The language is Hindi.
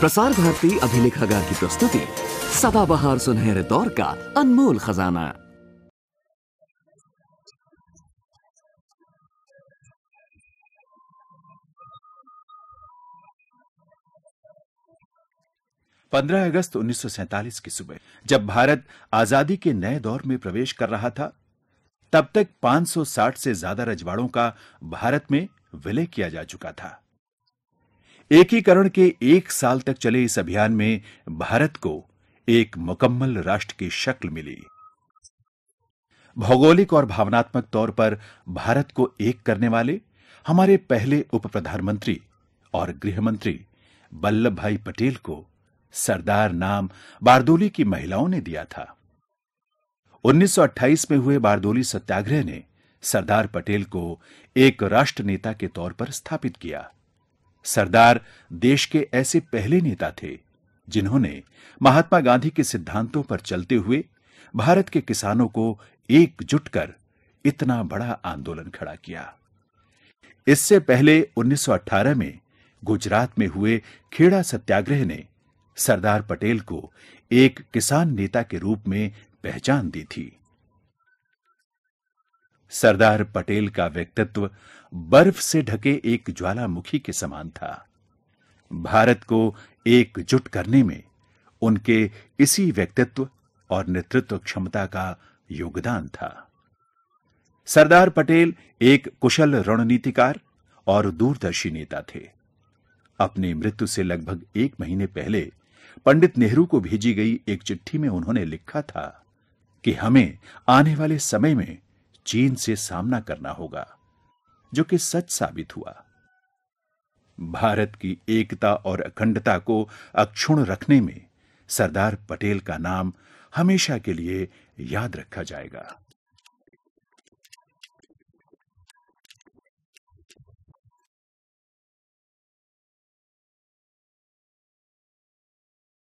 प्रसार भारती अभिलेखागार की प्रस्तुति सदाबहार सुनहरे दौर का अनमोल खजाना पंद्रह अगस्त उन्नीस की सुबह जब भारत आजादी के नए दौर में प्रवेश कर रहा था तब तक 560 से ज्यादा रजवाड़ों का भारत में विलय किया जा चुका था एकीकरण के एक साल तक चले इस अभियान में भारत को एक मुकम्मल राष्ट्र की शक्ल मिली भौगोलिक और भावनात्मक तौर पर भारत को एक करने वाले हमारे पहले उप प्रधानमंत्री और गृहमंत्री वल्लभ भाई पटेल को सरदार नाम बारदोली की महिलाओं ने दिया था 1928 में हुए बारदोली सत्याग्रह ने सरदार पटेल को एक राष्ट्र नेता के तौर पर स्थापित किया सरदार देश के ऐसे पहले नेता थे जिन्होंने महात्मा गांधी के सिद्धांतों पर चलते हुए भारत के किसानों को एकजुट कर इतना बड़ा आंदोलन खड़ा किया इससे पहले 1918 में गुजरात में हुए खेड़ा सत्याग्रह ने सरदार पटेल को एक किसान नेता के रूप में पहचान दी थी सरदार पटेल का व्यक्तित्व बर्फ से ढके एक ज्वालामुखी के समान था भारत को एकजुट करने में उनके इसी व्यक्तित्व और नेतृत्व क्षमता का योगदान था सरदार पटेल एक कुशल रणनीतिकार और दूरदर्शी नेता थे अपनी मृत्यु से लगभग एक महीने पहले पंडित नेहरू को भेजी गई एक चिट्ठी में उन्होंने लिखा था कि हमें आने वाले समय में चीन से सामना करना होगा जो कि सच साबित हुआ भारत की एकता और अखंडता को अक्षुण रखने में सरदार पटेल का नाम हमेशा के लिए याद रखा जाएगा